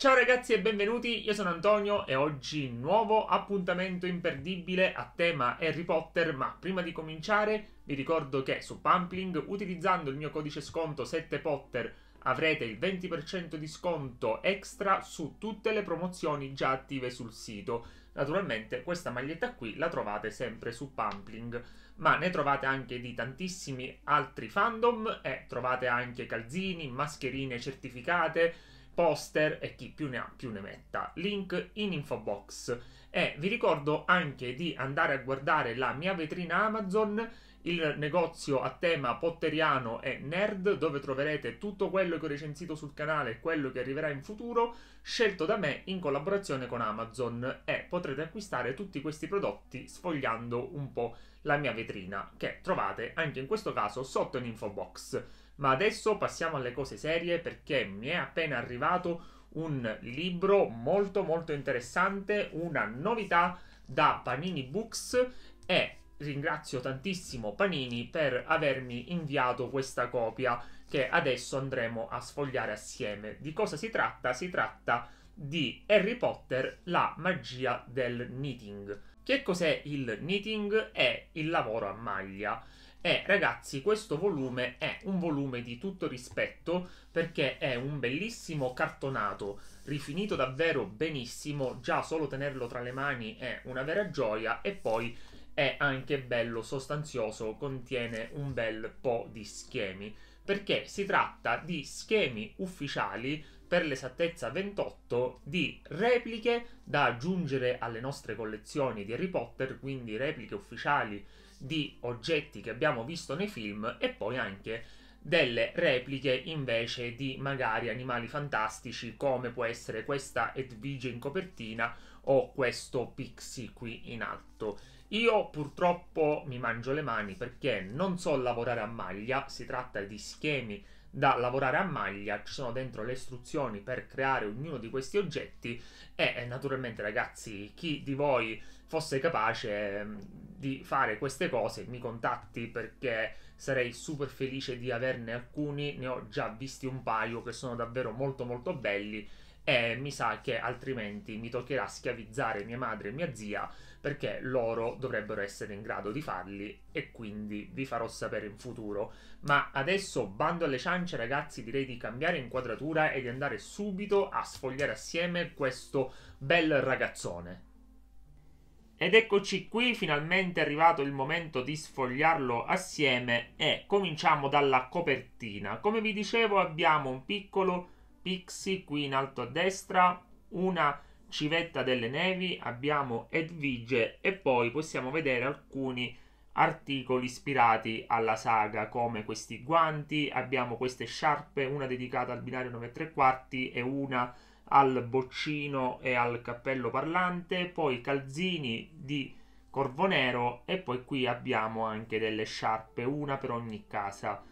Ciao ragazzi e benvenuti, io sono Antonio e oggi nuovo appuntamento imperdibile a tema Harry Potter, ma prima di cominciare vi ricordo che su Pumpling utilizzando il mio codice sconto 7Potter avrete il 20% di sconto extra su tutte le promozioni già attive sul sito. Naturalmente questa maglietta qui la trovate sempre su Pumpling, ma ne trovate anche di tantissimi altri fandom e eh, trovate anche calzini, mascherine certificate, poster e chi più ne ha più ne metta. Link in info box. E vi ricordo anche di andare a guardare la mia vetrina Amazon il negozio a tema potteriano e nerd dove troverete tutto quello che ho recensito sul canale e quello che arriverà in futuro scelto da me in collaborazione con Amazon e potrete acquistare tutti questi prodotti sfogliando un po' la mia vetrina che trovate anche in questo caso sotto in info box. Ma adesso passiamo alle cose serie perché mi è appena arrivato un libro molto molto interessante, una novità da Panini Books e ringrazio tantissimo Panini per avermi inviato questa copia che adesso andremo a sfogliare assieme. Di cosa si tratta? Si tratta di Harry Potter, la magia del knitting. Che cos'è il knitting? È il lavoro a maglia. E eh, ragazzi, questo volume è un volume di tutto rispetto perché è un bellissimo cartonato, rifinito davvero benissimo, già solo tenerlo tra le mani è una vera gioia e poi è anche bello sostanzioso, contiene un bel po' di schemi, perché si tratta di schemi ufficiali per l'esattezza 28 di repliche da aggiungere alle nostre collezioni di Harry Potter, quindi repliche ufficiali di oggetti che abbiamo visto nei film e poi anche delle repliche invece di magari animali fantastici come può essere questa Edvige in copertina o questo Pixie qui in alto. Io purtroppo mi mangio le mani perché non so lavorare a maglia, si tratta di schemi da lavorare a maglia, ci sono dentro le istruzioni per creare ognuno di questi oggetti e eh, naturalmente ragazzi chi di voi fosse capace mm, di fare queste cose mi contatti perché sarei super felice di averne alcuni, ne ho già visti un paio che sono davvero molto molto belli e mi sa che altrimenti mi toccherà schiavizzare mia madre e mia zia perché loro dovrebbero essere in grado di farli e quindi vi farò sapere in futuro. Ma adesso bando alle ciance ragazzi, direi di cambiare inquadratura e di andare subito a sfogliare assieme questo bel ragazzone. Ed eccoci qui, finalmente è arrivato il momento di sfogliarlo assieme e cominciamo dalla copertina. Come vi dicevo abbiamo un piccolo pixie qui in alto a destra, una Civetta delle Nevi, abbiamo Edvige e poi possiamo vedere alcuni articoli ispirati alla saga come questi guanti, abbiamo queste sciarpe, una dedicata al binario 9 3 quarti e una al boccino e al cappello parlante, poi calzini di corvo nero e poi qui abbiamo anche delle sciarpe, una per ogni casa.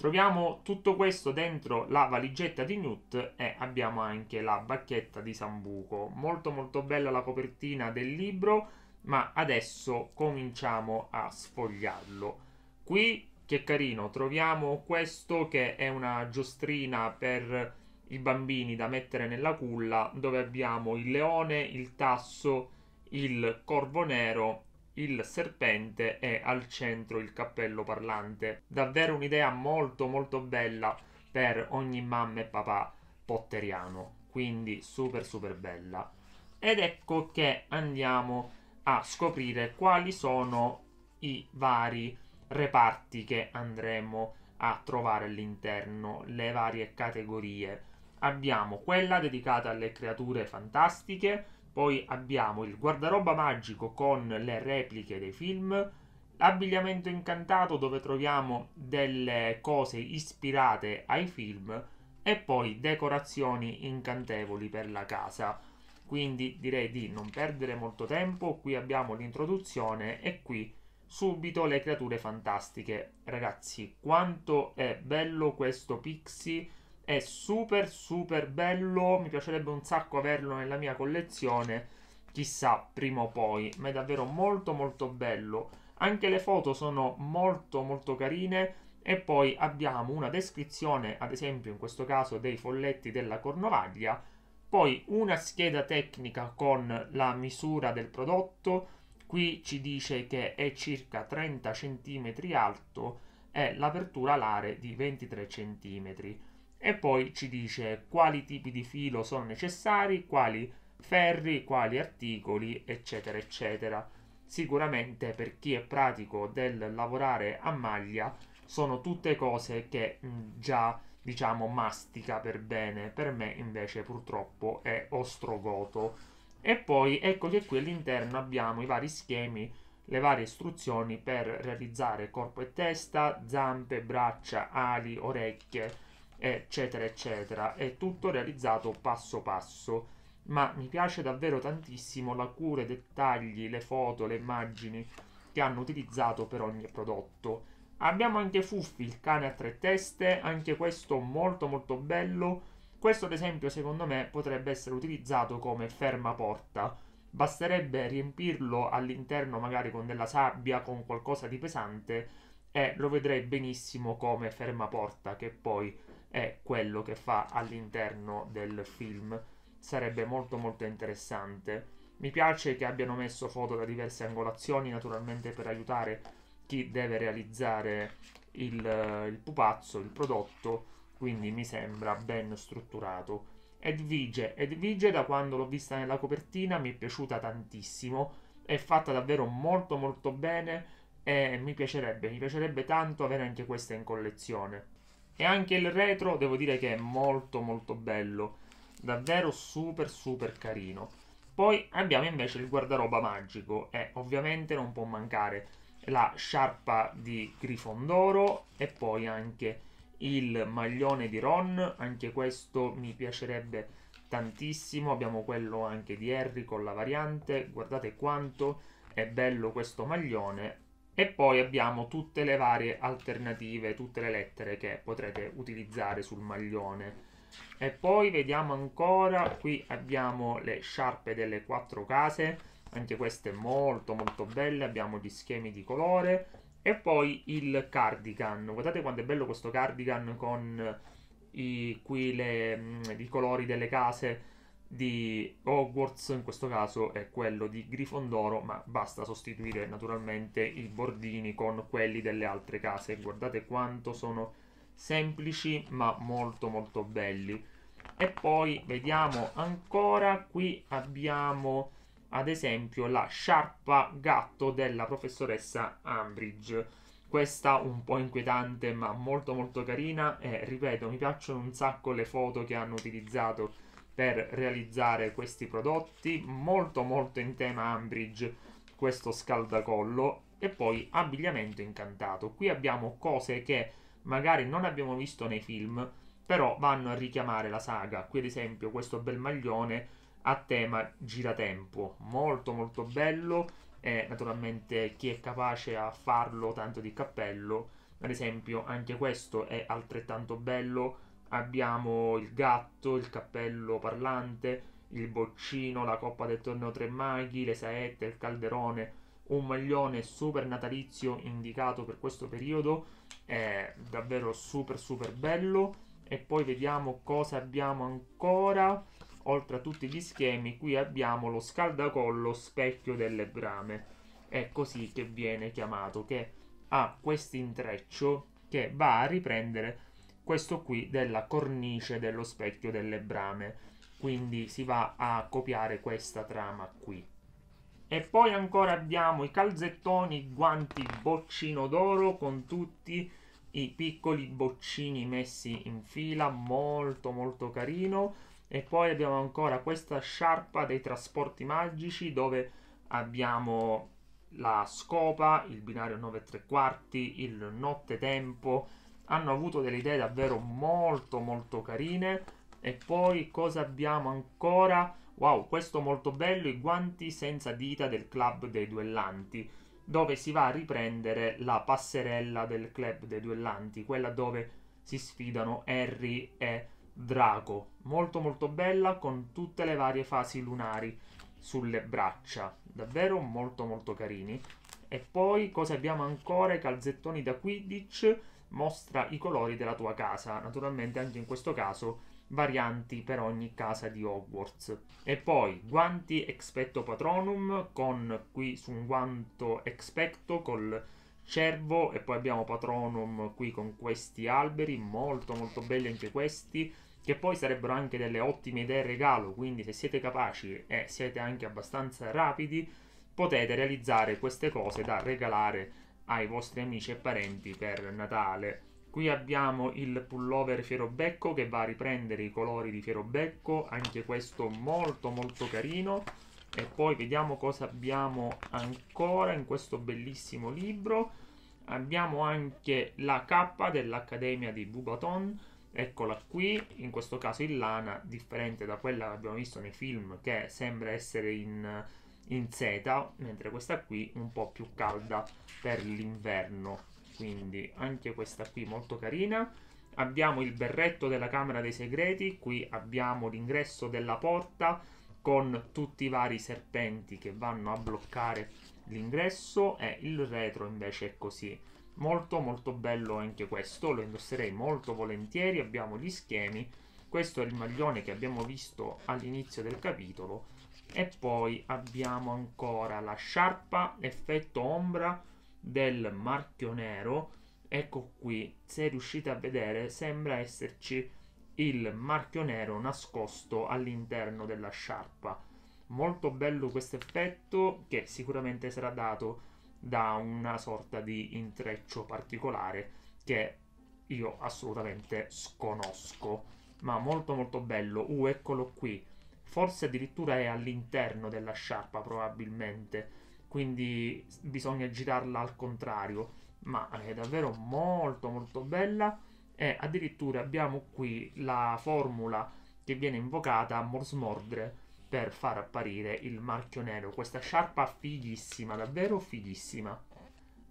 Troviamo tutto questo dentro la valigetta di Newt e abbiamo anche la bacchetta di Sambuco. Molto molto bella la copertina del libro, ma adesso cominciamo a sfogliarlo. Qui, che carino, troviamo questo che è una giostrina per i bambini da mettere nella culla, dove abbiamo il leone, il tasso, il corvo nero il serpente e al centro il cappello parlante. Davvero un'idea molto molto bella per ogni mamma e papà potteriano. Quindi super super bella. Ed ecco che andiamo a scoprire quali sono i vari reparti che andremo a trovare all'interno, le varie categorie. Abbiamo quella dedicata alle creature fantastiche, poi abbiamo il guardaroba magico con le repliche dei film, l'abbigliamento incantato dove troviamo delle cose ispirate ai film e poi decorazioni incantevoli per la casa. Quindi direi di non perdere molto tempo, qui abbiamo l'introduzione e qui subito le creature fantastiche. Ragazzi, quanto è bello questo pixie è super super bello, mi piacerebbe un sacco averlo nella mia collezione, chissà prima o poi, ma è davvero molto molto bello. Anche le foto sono molto molto carine e poi abbiamo una descrizione, ad esempio in questo caso dei folletti della cornovaglia, poi una scheda tecnica con la misura del prodotto, qui ci dice che è circa 30 cm alto e l'apertura alare di 23 cm e poi ci dice quali tipi di filo sono necessari, quali ferri, quali articoli, eccetera, eccetera. Sicuramente per chi è pratico del lavorare a maglia sono tutte cose che mm, già diciamo mastica per bene, per me invece purtroppo è ostrogoto. E poi ecco che qui all'interno abbiamo i vari schemi, le varie istruzioni per realizzare corpo e testa, zampe, braccia, ali, orecchie, eccetera, eccetera. È tutto realizzato passo passo, ma mi piace davvero tantissimo la cura, i dettagli, le foto, le immagini che hanno utilizzato per ogni prodotto. Abbiamo anche Fuffi, il cane a tre teste, anche questo molto molto bello. Questo ad esempio secondo me potrebbe essere utilizzato come fermaporta. Basterebbe riempirlo all'interno magari con della sabbia, con qualcosa di pesante e lo vedrei benissimo come fermaporta che poi è quello che fa all'interno del film. Sarebbe molto molto interessante. Mi piace che abbiano messo foto da diverse angolazioni, naturalmente per aiutare chi deve realizzare il, il pupazzo, il prodotto, quindi mi sembra ben strutturato. Edvige, Edvige da quando l'ho vista nella copertina mi è piaciuta tantissimo, è fatta davvero molto molto bene e mi piacerebbe, mi piacerebbe tanto avere anche questa in collezione. E anche il retro devo dire che è molto molto bello, davvero super super carino. Poi abbiamo invece il guardaroba magico e ovviamente non può mancare la sciarpa di Grifondoro e poi anche il maglione di Ron, anche questo mi piacerebbe tantissimo, abbiamo quello anche di Harry con la variante, guardate quanto è bello questo maglione e poi abbiamo tutte le varie alternative, tutte le lettere che potrete utilizzare sul maglione. E poi vediamo ancora, qui abbiamo le sciarpe delle quattro case, anche queste molto molto belle, abbiamo gli schemi di colore. E poi il cardigan, guardate quanto è bello questo cardigan con i, qui le, mm, i colori delle case di Hogwarts in questo caso è quello di Grifondoro, ma basta sostituire naturalmente i bordini con quelli delle altre case. Guardate quanto sono semplici ma molto molto belli. E poi vediamo ancora, qui abbiamo ad esempio la sciarpa gatto della professoressa Ambridge. Questa un po' inquietante ma molto molto carina e ripeto mi piacciono un sacco le foto che hanno utilizzato per realizzare questi prodotti, molto molto in tema Ambridge questo scaldacollo e poi abbigliamento incantato. Qui abbiamo cose che magari non abbiamo visto nei film, però vanno a richiamare la saga. Qui ad esempio questo bel maglione a tema giratempo, molto molto bello e naturalmente chi è capace a farlo tanto di cappello, ad esempio anche questo è altrettanto bello abbiamo il gatto, il cappello parlante, il boccino, la coppa del torneo Tre Maghi, le saette, il calderone, un maglione super natalizio indicato per questo periodo, è davvero super super bello. E poi vediamo cosa abbiamo ancora. Oltre a tutti gli schemi, qui abbiamo lo scaldacollo specchio delle brame. È così che viene chiamato, che ha questo intreccio che va a riprendere questo qui della cornice dello specchio delle brame. Quindi si va a copiare questa trama qui. E poi ancora abbiamo i calzettoni, guanti, boccino d'oro con tutti i piccoli boccini messi in fila, molto molto carino. E poi abbiamo ancora questa sciarpa dei trasporti magici dove abbiamo la scopa, il binario 9 e 3 quarti, il nottetempo, hanno avuto delle idee davvero molto molto carine. E poi cosa abbiamo ancora? Wow, questo molto bello, i guanti senza dita del club dei duellanti, dove si va a riprendere la passerella del club dei duellanti, quella dove si sfidano Harry e Draco. Molto molto bella con tutte le varie fasi lunari sulle braccia, davvero molto molto carini. E poi cosa abbiamo ancora? I calzettoni da Quidditch mostra i colori della tua casa. Naturalmente anche in questo caso varianti per ogni casa di Hogwarts. E poi guanti expecto patronum con qui su un guanto expecto col cervo e poi abbiamo patronum qui con questi alberi molto molto belli anche questi che poi sarebbero anche delle ottime idee regalo, quindi se siete capaci e siete anche abbastanza rapidi potete realizzare queste cose da regalare ai vostri amici e parenti per Natale. Qui abbiamo il pullover Fierobecco che va a riprendere i colori di Fierobecco, anche questo molto molto carino. E poi vediamo cosa abbiamo ancora in questo bellissimo libro. Abbiamo anche la K dell'Accademia di Bubaton, eccola qui, in questo caso in lana, differente da quella che abbiamo visto nei film che sembra essere in in seta, mentre questa qui un po' più calda per l'inverno. Quindi anche questa qui molto carina. Abbiamo il berretto della Camera dei Segreti, qui abbiamo l'ingresso della porta con tutti i vari serpenti che vanno a bloccare l'ingresso e il retro invece è così. Molto molto bello anche questo, lo indosserei molto volentieri, abbiamo gli schemi. Questo è il maglione che abbiamo visto all'inizio del capitolo e poi abbiamo ancora la sciarpa effetto ombra del marchio nero ecco qui se riuscite a vedere sembra esserci il marchio nero nascosto all'interno della sciarpa molto bello questo effetto che sicuramente sarà dato da una sorta di intreccio particolare che io assolutamente sconosco ma molto molto bello uh eccolo qui forse addirittura è all'interno della sciarpa probabilmente, quindi bisogna girarla al contrario, ma eh, è davvero molto molto bella e addirittura abbiamo qui la formula che viene invocata a Morsmordre per far apparire il marchio nero, questa sciarpa fighissima, davvero fighissima.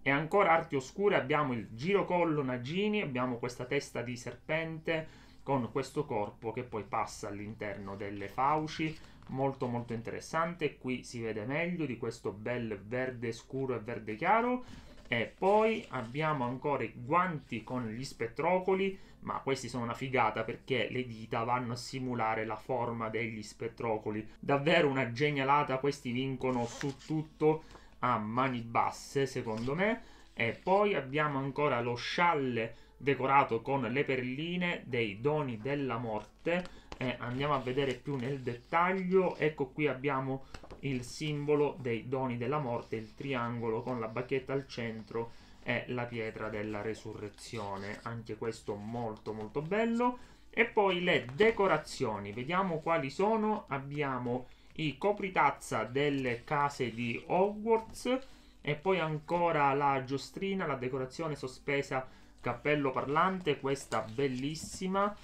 E ancora arti oscure abbiamo il girocollo Nagini, abbiamo questa testa di serpente, con questo corpo che poi passa all'interno delle fauci molto molto interessante qui si vede meglio di questo bel verde scuro e verde chiaro e poi abbiamo ancora i guanti con gli spettrocoli ma questi sono una figata perché le dita vanno a simulare la forma degli spettrocoli davvero una genialata questi vincono su tutto a mani basse secondo me e poi abbiamo ancora lo scialle decorato con le perline dei doni della morte eh, andiamo a vedere più nel dettaglio ecco qui abbiamo il simbolo dei doni della morte il triangolo con la bacchetta al centro e la pietra della resurrezione anche questo molto molto bello e poi le decorazioni vediamo quali sono abbiamo i copritazza delle case di Hogwarts e poi ancora la giostrina la decorazione sospesa cappello parlante, questa bellissima,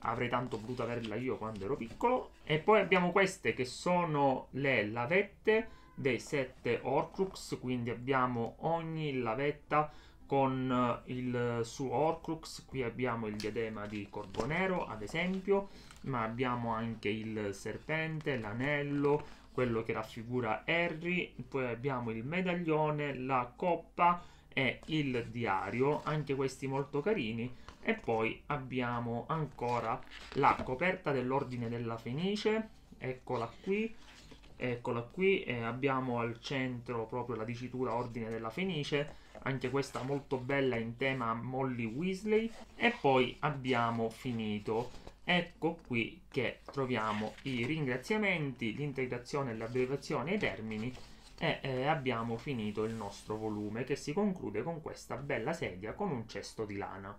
avrei tanto voluto averla io quando ero piccolo. E poi abbiamo queste che sono le lavette dei sette Orcrux, quindi abbiamo ogni lavetta con eh, il suo Orcrux, qui abbiamo il diadema di Corvo Nero ad esempio, ma abbiamo anche il serpente, l'anello, quello che raffigura Harry, poi abbiamo il medaglione, la coppa, e il diario, anche questi molto carini. E poi abbiamo ancora la coperta dell'Ordine della Fenice, eccola qui, eccola qui, eh, abbiamo al centro proprio la dicitura Ordine della Fenice, anche questa molto bella in tema Molly Weasley, e poi abbiamo finito. Ecco qui che troviamo i ringraziamenti, l'integrazione, l'abbreviazione e i termini e eh, abbiamo finito il nostro volume che si conclude con questa bella sedia con un cesto di lana.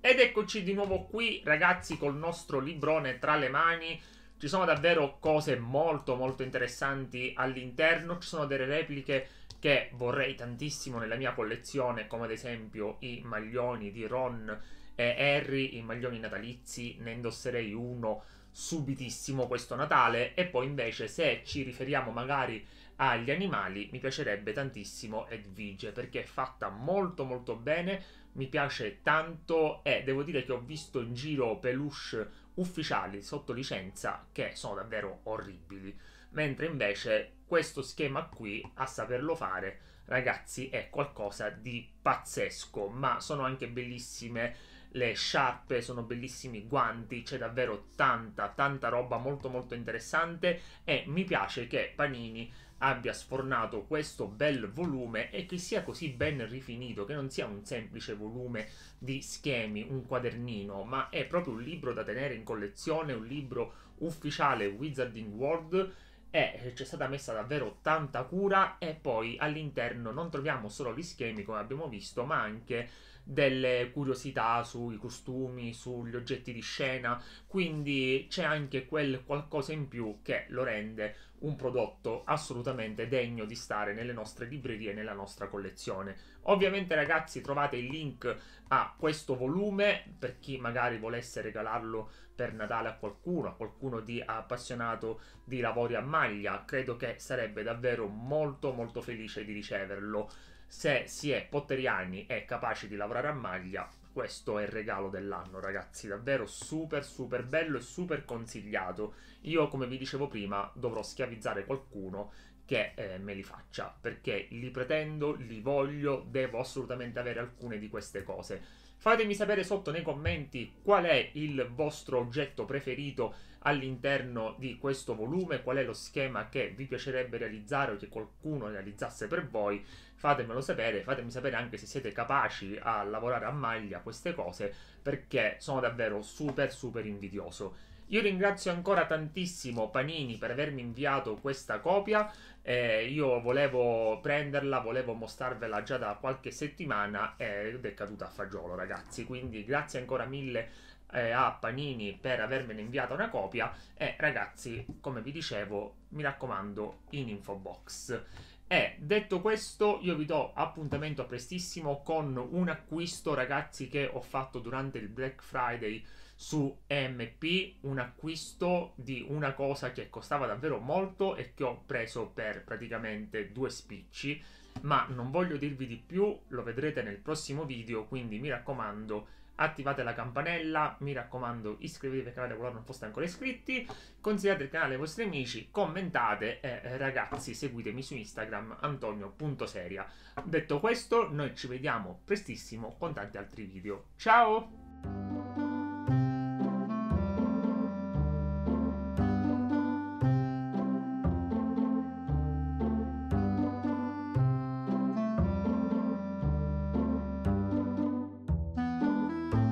Ed eccoci di nuovo qui ragazzi col nostro librone tra le mani. Ci sono davvero cose molto molto interessanti all'interno, ci sono delle repliche che vorrei tantissimo nella mia collezione, come ad esempio i maglioni di Ron e Harry, i maglioni natalizi, ne indosserei uno subitissimo questo Natale e poi invece se ci riferiamo magari agli animali mi piacerebbe tantissimo Edvige perché è fatta molto molto bene, mi piace tanto e devo dire che ho visto in giro peluche ufficiali sotto licenza che sono davvero orribili, mentre invece questo schema qui a saperlo fare ragazzi è qualcosa di pazzesco, ma sono anche bellissime le sciarpe sono bellissimi guanti, c'è davvero tanta tanta roba molto molto interessante e mi piace che Panini abbia sfornato questo bel volume e che sia così ben rifinito, che non sia un semplice volume di schemi, un quadernino, ma è proprio un libro da tenere in collezione, un libro ufficiale Wizarding World e c'è stata messa davvero tanta cura e poi all'interno non troviamo solo gli schemi come abbiamo visto, ma anche delle curiosità sui costumi, sugli oggetti di scena, quindi c'è anche quel qualcosa in più che lo rende un prodotto assolutamente degno di stare nelle nostre librerie e nella nostra collezione. Ovviamente ragazzi trovate il link a questo volume per chi magari volesse regalarlo per Natale a qualcuno, a qualcuno di appassionato di lavori a maglia, credo che sarebbe davvero molto molto felice di riceverlo se si è potteriani e capaci di lavorare a maglia, questo è il regalo dell'anno, ragazzi. Davvero super, super bello e super consigliato. Io, come vi dicevo prima, dovrò schiavizzare qualcuno che eh, me li faccia perché li pretendo, li voglio, devo assolutamente avere alcune di queste cose. Fatemi sapere sotto nei commenti qual è il vostro oggetto preferito all'interno di questo volume, qual è lo schema che vi piacerebbe realizzare o che qualcuno realizzasse per voi fatemelo sapere, fatemi sapere anche se siete capaci a lavorare a maglia queste cose, perché sono davvero super super invidioso. Io ringrazio ancora tantissimo Panini per avermi inviato questa copia. Eh, io volevo prenderla, volevo mostrarvela già da qualche settimana ed è caduta a fagiolo, ragazzi. Quindi grazie ancora mille eh, a Panini per avermene inviata una copia. E ragazzi, come vi dicevo, mi raccomando, in info box. E eh, detto questo, io vi do appuntamento a prestissimo con un acquisto, ragazzi, che ho fatto durante il Black Friday su EMP, un acquisto di una cosa che costava davvero molto e che ho preso per praticamente due spicci ma non voglio dirvi di più, lo vedrete nel prossimo video, quindi mi raccomando attivate la campanella, mi raccomando iscrivetevi al canale qualora non foste ancora iscritti, consigliate il canale ai vostri amici, commentate e eh, ragazzi seguitemi su Instagram antonio.seria. Detto questo, noi ci vediamo prestissimo con tanti altri video. Ciao!